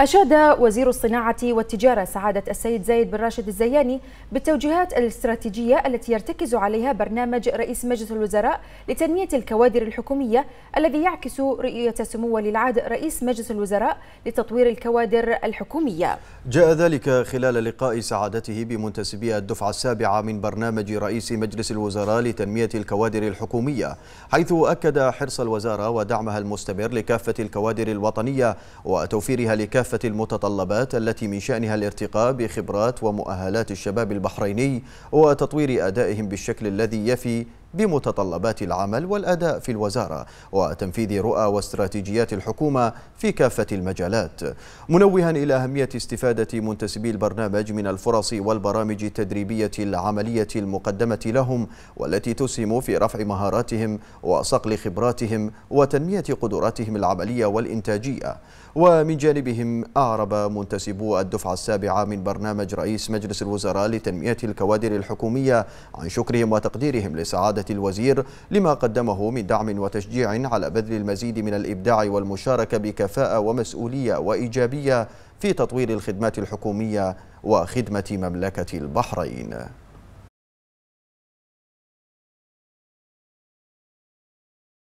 أشاد وزير الصناعة والتجارة سعادة السيد زايد بن راشد الزياني بالتوجيهات الاستراتيجية التي يرتكز عليها برنامج رئيس مجلس الوزراء لتنمية الكوادر الحكومية الذي يعكس رؤية سمو ولي العهد رئيس مجلس الوزراء لتطوير الكوادر الحكومية. جاء ذلك خلال لقاء سعادته بمنتسبي الدفعة السابعة من برنامج رئيس مجلس الوزراء لتنمية الكوادر الحكومية، حيث أكد حرص الوزارة ودعمها المستمر لكافة الكوادر الوطنية وتوفيرها لكافة كافة المتطلبات التي من شأنها الارتقاء بخبرات ومؤهلات الشباب البحريني وتطوير أدائهم بالشكل الذي يفي بمتطلبات العمل والأداء في الوزارة وتنفيذ رؤى واستراتيجيات الحكومة في كافة المجالات منوها إلى أهمية استفادة منتسبي البرنامج من الفرص والبرامج التدريبية العملية المقدمة لهم والتي تسهم في رفع مهاراتهم وصقل خبراتهم وتنمية قدراتهم العملية والإنتاجية ومن جانبهم أعرب منتسبو الدفعة السابعة من برنامج رئيس مجلس الوزراء لتنمية الكوادر الحكومية عن شكرهم وتقديرهم لسعادة الوزير لما قدمه من دعم وتشجيع على بذل المزيد من الإبداع والمشاركة بكفاءة ومسؤولية وإيجابية في تطوير الخدمات الحكومية وخدمة مملكة البحرين